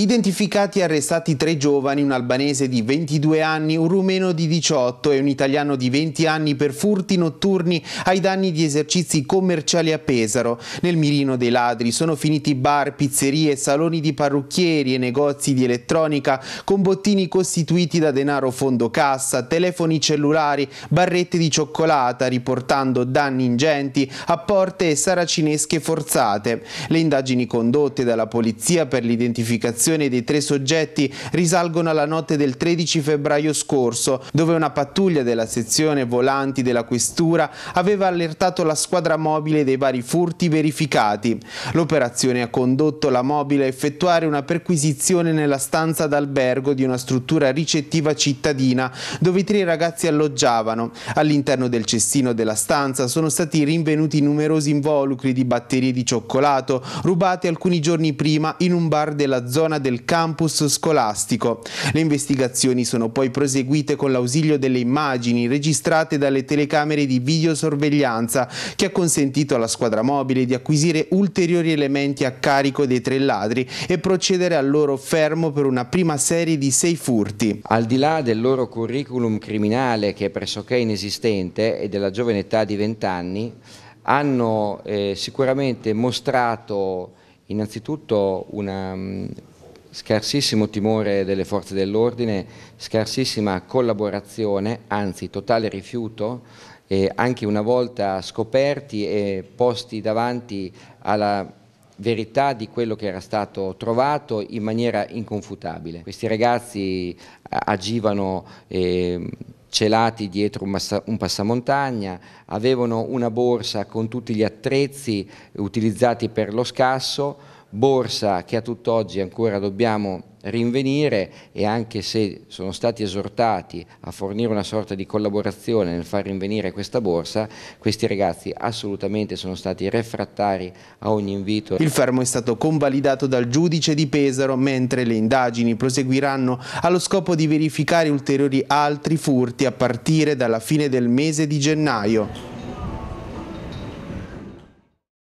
Identificati e arrestati tre giovani, un albanese di 22 anni, un rumeno di 18 e un italiano di 20 anni per furti notturni ai danni di esercizi commerciali a Pesaro. Nel mirino dei ladri sono finiti bar, pizzerie, saloni di parrucchieri e negozi di elettronica con bottini costituiti da denaro fondo cassa, telefoni cellulari, barrette di cioccolata, riportando danni ingenti a porte e saracinesche forzate. Le indagini condotte dalla polizia per l'identificazione detenzione dei tre soggetti risalgono alla notte del 13 febbraio scorso, dove una pattuglia della sezione volanti della questura aveva allertato la squadra mobile dei vari furti verificati. L'operazione ha condotto la mobile a effettuare una perquisizione nella stanza d'albergo di una struttura ricettiva cittadina dove i tre ragazzi alloggiavano. All'interno del cestino della stanza sono stati rinvenuti numerosi involucri di batterie di cioccolato rubate alcuni giorni prima in un bar della zona zona del campus scolastico. Le investigazioni sono poi proseguite con l'ausilio delle immagini registrate dalle telecamere di videosorveglianza che ha consentito alla squadra mobile di acquisire ulteriori elementi a carico dei tre ladri e procedere al loro fermo per una prima serie di sei furti. Al di là del loro curriculum criminale che è pressoché inesistente e della giovane età di 20 anni, hanno eh, sicuramente mostrato innanzitutto una, mm, scarsissimo timore delle forze dell'ordine, scarsissima collaborazione, anzi totale rifiuto, eh, anche una volta scoperti e posti davanti alla verità di quello che era stato trovato in maniera inconfutabile. Questi ragazzi agivano eh, celati dietro un, un, passamontagna, avevano una borsa con tutti gli attrezzi utilizzati per lo scasso, borsa che a tutt'oggi ancora dobbiamo rinvenire e anche se sono stati esortati a fornire una sorta di collaborazione nel far rinvenire questa borsa, questi ragazzi assolutamente sono stati refrattari a ogni invito. Il fermo è stato convalidato dal giudice di Pesaro mentre le indagini proseguiranno allo scopo di verificare ulteriori altri furti a partire dalla fine del mese di gennaio.